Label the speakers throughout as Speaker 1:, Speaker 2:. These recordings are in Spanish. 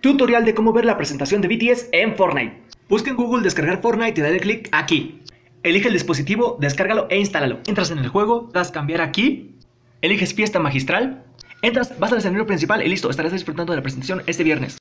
Speaker 1: Tutorial de cómo ver la presentación de BTS en Fortnite. Busca en Google descargar Fortnite y dale clic aquí. Elige el dispositivo, descárgalo e instálalo. Entras en el juego, das cambiar aquí, eliges fiesta magistral, entras, vas al escenario principal y listo, estarás disfrutando de la presentación este viernes.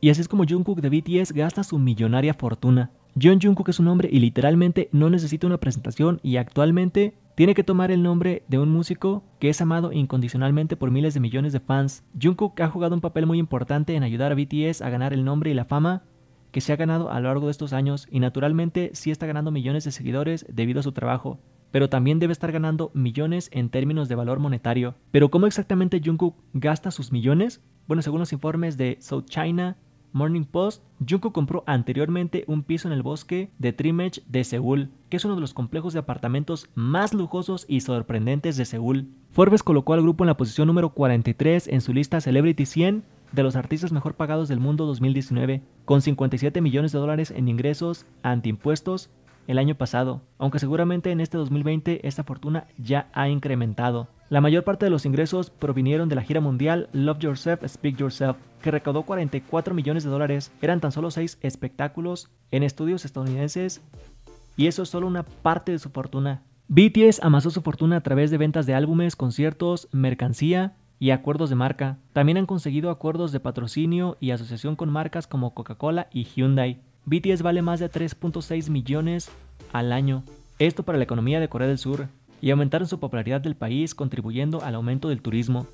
Speaker 1: Y así es como Jungkook de BTS gasta su millonaria fortuna. John Jungkook es un hombre y literalmente no necesita una presentación y actualmente tiene que tomar el nombre de un músico que es amado incondicionalmente por miles de millones de fans. Jungkook ha jugado un papel muy importante en ayudar a BTS a ganar el nombre y la fama que se ha ganado a lo largo de estos años y naturalmente sí está ganando millones de seguidores debido a su trabajo, pero también debe estar ganando millones en términos de valor monetario. Pero ¿cómo exactamente Jungkook gasta sus millones? Bueno, según los informes de South China, Morning Post, Junko compró anteriormente un piso en el bosque de Trimage de Seúl, que es uno de los complejos de apartamentos más lujosos y sorprendentes de Seúl. Forbes colocó al grupo en la posición número 43 en su lista Celebrity 100 de los artistas mejor pagados del mundo 2019, con 57 millones de dólares en ingresos antiimpuestos el año pasado, aunque seguramente en este 2020 esta fortuna ya ha incrementado. La mayor parte de los ingresos provinieron de la gira mundial Love Yourself, Speak Yourself, que recaudó 44 millones de dólares. Eran tan solo 6 espectáculos en estudios estadounidenses y eso es solo una parte de su fortuna. BTS amasó su fortuna a través de ventas de álbumes, conciertos, mercancía y acuerdos de marca. También han conseguido acuerdos de patrocinio y asociación con marcas como Coca-Cola y Hyundai. BTS vale más de 3.6 millones al año, esto para la economía de Corea del Sur, y aumentaron su popularidad del país contribuyendo al aumento del turismo.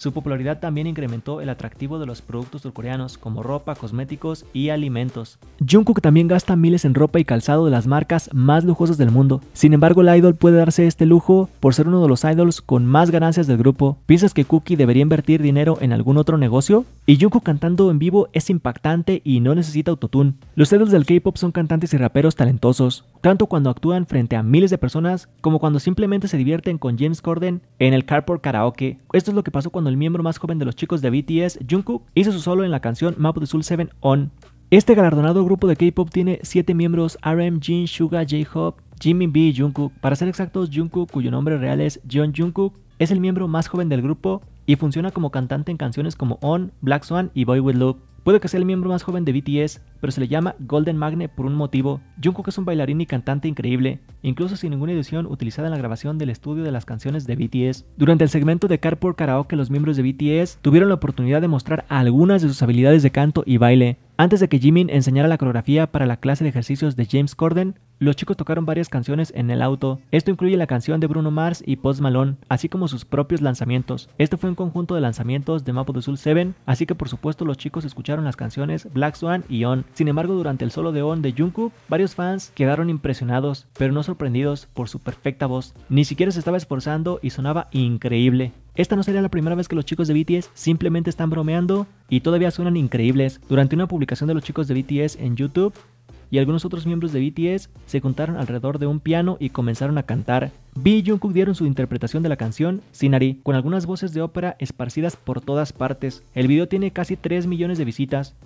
Speaker 1: Su popularidad también incrementó el atractivo de los productos surcoreanos como ropa, cosméticos y alimentos. Jungkook también gasta miles en ropa y calzado de las marcas más lujosas del mundo. Sin embargo, el idol puede darse este lujo por ser uno de los idols con más ganancias del grupo. ¿Piensas que Cookie debería invertir dinero en algún otro negocio? Y Jungkook cantando en vivo es impactante y no necesita autotune. Los idols del K-pop son cantantes y raperos talentosos, tanto cuando actúan frente a miles de personas como cuando simplemente se divierten con James Corden en el Carport Karaoke. Esto es lo que pasó cuando el miembro más joven de los chicos de BTS, Jungkook, hizo su solo en la canción Map the Soul 7 On. Este galardonado grupo de K-pop tiene 7 miembros: RM, Jin, Suga, J-Hope, Jimmy B Jungkook. Para ser exactos, Jungkook, cuyo nombre real es John Jungkook, es el miembro más joven del grupo y funciona como cantante en canciones como On, Black Swan y Boy With Luv. Puede que sea el miembro más joven de BTS, pero se le llama Golden Magne por un motivo. Jungkook es un bailarín y cantante increíble, incluso sin ninguna edición utilizada en la grabación del estudio de las canciones de BTS. Durante el segmento de Carpool Karaoke, los miembros de BTS tuvieron la oportunidad de mostrar algunas de sus habilidades de canto y baile. Antes de que Jimin enseñara la coreografía para la clase de ejercicios de James Corden, los chicos tocaron varias canciones en el auto. Esto incluye la canción de Bruno Mars y Post Malone, así como sus propios lanzamientos. Este fue un conjunto de lanzamientos de Mapo de Soul 7, así que por supuesto los chicos escucharon las canciones Black Swan y On. Sin embargo, durante el solo de On de Jungkook, varios fans quedaron impresionados, pero no sorprendidos por su perfecta voz. Ni siquiera se estaba esforzando y sonaba increíble. Esta no sería la primera vez que los chicos de BTS simplemente están bromeando y todavía suenan increíbles. Durante una publicación de los chicos de BTS en YouTube, y algunos otros miembros de BTS se juntaron alrededor de un piano y comenzaron a cantar. B y Jungkook dieron su interpretación de la canción Sinari, con algunas voces de ópera esparcidas por todas partes. El video tiene casi 3 millones de visitas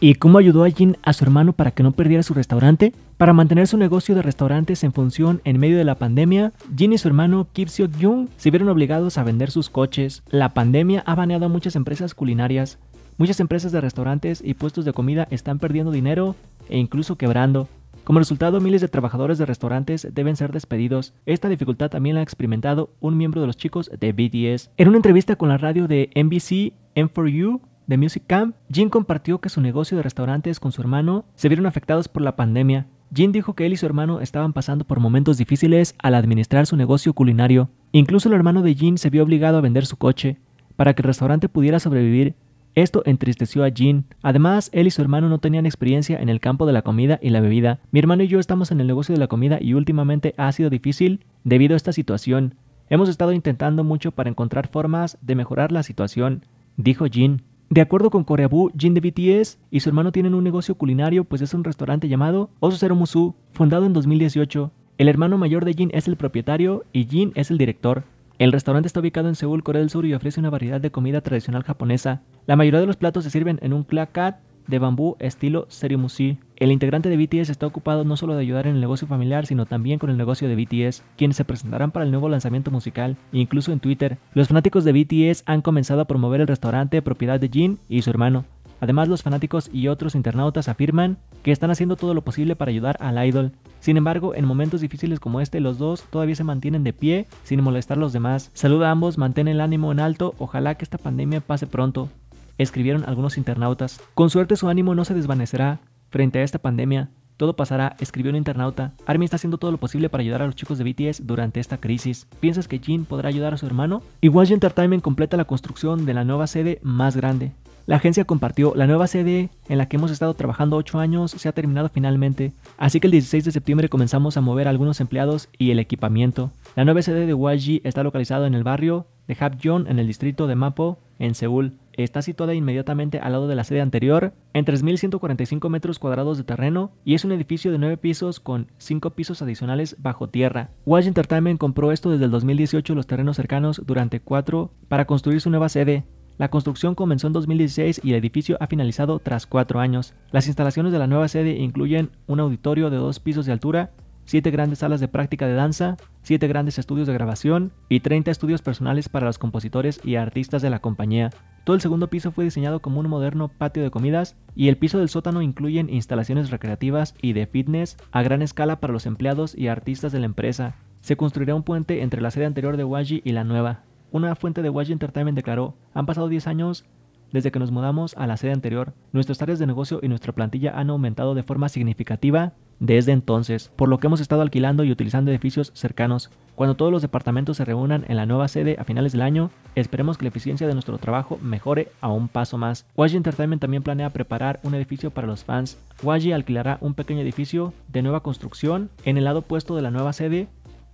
Speaker 1: ¿Y cómo ayudó a Jin a su hermano para que no perdiera su restaurante? Para mantener su negocio de restaurantes en función en medio de la pandemia, Jin y su hermano Kip Seok-jung se vieron obligados a vender sus coches. La pandemia ha baneado a muchas empresas culinarias. Muchas empresas de restaurantes y puestos de comida están perdiendo dinero e incluso quebrando. Como resultado, miles de trabajadores de restaurantes deben ser despedidos. Esta dificultad también la ha experimentado un miembro de los chicos de BTS. En una entrevista con la radio de NBC M4U, de Music Camp, Jin compartió que su negocio de restaurantes con su hermano se vieron afectados por la pandemia. Jin dijo que él y su hermano estaban pasando por momentos difíciles al administrar su negocio culinario. Incluso el hermano de Jin se vio obligado a vender su coche para que el restaurante pudiera sobrevivir. Esto entristeció a Jin. Además, él y su hermano no tenían experiencia en el campo de la comida y la bebida. Mi hermano y yo estamos en el negocio de la comida y últimamente ha sido difícil debido a esta situación. Hemos estado intentando mucho para encontrar formas de mejorar la situación, dijo Jin. De acuerdo con Koreaboo, Jin de BTS y su hermano tienen un negocio culinario, pues es un restaurante llamado Osu Musu, fundado en 2018. El hermano mayor de Jin es el propietario y Jin es el director. El restaurante está ubicado en Seúl, Corea del Sur y ofrece una variedad de comida tradicional japonesa. La mayoría de los platos se sirven en un clacat de bambú estilo serimusi. El integrante de BTS está ocupado no solo de ayudar en el negocio familiar, sino también con el negocio de BTS, quienes se presentarán para el nuevo lanzamiento musical. Incluso en Twitter, los fanáticos de BTS han comenzado a promover el restaurante propiedad de Jin y su hermano. Además, los fanáticos y otros internautas afirman que están haciendo todo lo posible para ayudar al idol. Sin embargo, en momentos difíciles como este, los dos todavía se mantienen de pie sin molestar a los demás. Saluda a ambos, mantén el ánimo en alto, ojalá que esta pandemia pase pronto escribieron algunos internautas. Con suerte su ánimo no se desvanecerá, Frente a esta pandemia, todo pasará, escribió un internauta. ARMY está haciendo todo lo posible para ayudar a los chicos de BTS durante esta crisis. ¿Piensas que Jin podrá ayudar a su hermano? Y YG Entertainment completa la construcción de la nueva sede más grande. La agencia compartió, la nueva sede en la que hemos estado trabajando 8 años se ha terminado finalmente, así que el 16 de septiembre comenzamos a mover algunos empleados y el equipamiento. La nueva sede de YG está localizada en el barrio de Hapjeong en el distrito de Mapo, en Seúl está situada inmediatamente al lado de la sede anterior, en 3.145 metros cuadrados de terreno, y es un edificio de 9 pisos con 5 pisos adicionales bajo tierra. ...Watch Entertainment compró esto desde el 2018 los terrenos cercanos durante 4 para construir su nueva sede, la construcción comenzó en 2016 y el edificio ha finalizado tras 4 años. Las instalaciones de la nueva sede incluyen un auditorio de 2 pisos de altura, 7 grandes salas de práctica de danza, 7 grandes estudios de grabación y 30 estudios personales para los compositores y artistas de la compañía. Todo el segundo piso fue diseñado como un moderno patio de comidas y el piso del sótano incluyen instalaciones recreativas y de fitness a gran escala para los empleados y artistas de la empresa. Se construirá un puente entre la sede anterior de Waji y la nueva. Una fuente de Waji Entertainment declaró, han pasado 10 años desde que nos mudamos a la sede anterior, nuestras áreas de negocio y nuestra plantilla han aumentado de forma significativa desde entonces, por lo que hemos estado alquilando y utilizando edificios cercanos. Cuando todos los departamentos se reúnan en la nueva sede a finales del año, esperemos que la eficiencia de nuestro trabajo mejore a un paso más. Waji Entertainment también planea preparar un edificio para los fans. Waji alquilará un pequeño edificio de nueva construcción en el lado opuesto de la nueva sede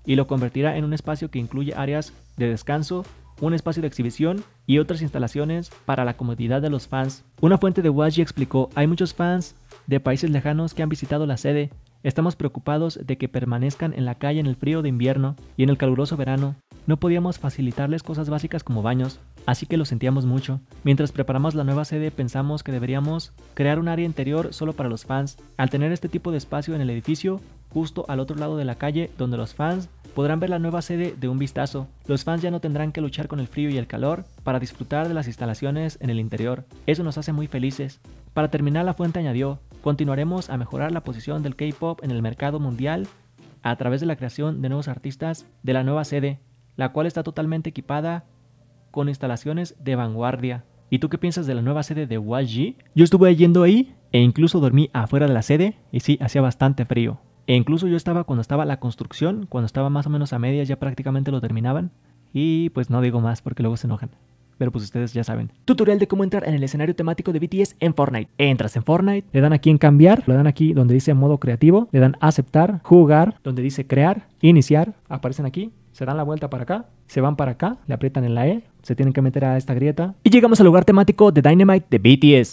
Speaker 1: y lo convertirá en un espacio que incluye áreas de descanso, un espacio de exhibición y otras instalaciones para la comodidad de los fans. Una fuente de Waji explicó, hay muchos fans de países lejanos que han visitado la sede. Estamos preocupados de que permanezcan en la calle en el frío de invierno y en el caluroso verano. No podíamos facilitarles cosas básicas como baños, así que lo sentíamos mucho. Mientras preparamos la nueva sede pensamos que deberíamos crear un área interior solo para los fans. Al tener este tipo de espacio en el edificio, justo al otro lado de la calle donde los fans podrán ver la nueva sede de un vistazo. Los fans ya no tendrán que luchar con el frío y el calor para disfrutar de las instalaciones en el interior. Eso nos hace muy felices. Para terminar, la fuente añadió, Continuaremos a mejorar la posición del K-Pop en el mercado mundial a través de la creación de nuevos artistas de la nueva sede, la cual está totalmente equipada con instalaciones de vanguardia. ¿Y tú qué piensas de la nueva sede de YG? Yo estuve yendo ahí e incluso dormí afuera de la sede y sí, hacía bastante frío. E incluso yo estaba cuando estaba la construcción, cuando estaba más o menos a medias, ya prácticamente lo terminaban. Y pues no digo más porque luego se enojan pero pues ustedes ya saben. Tutorial de cómo entrar en el escenario temático de BTS en Fortnite. Entras en Fortnite, le dan aquí en cambiar, le dan aquí donde dice modo creativo, le dan aceptar, jugar, donde dice crear, iniciar, aparecen aquí, se dan la vuelta para acá, se van para acá, le aprietan en la E, se tienen que meter a esta grieta y llegamos al lugar temático de Dynamite de BTS.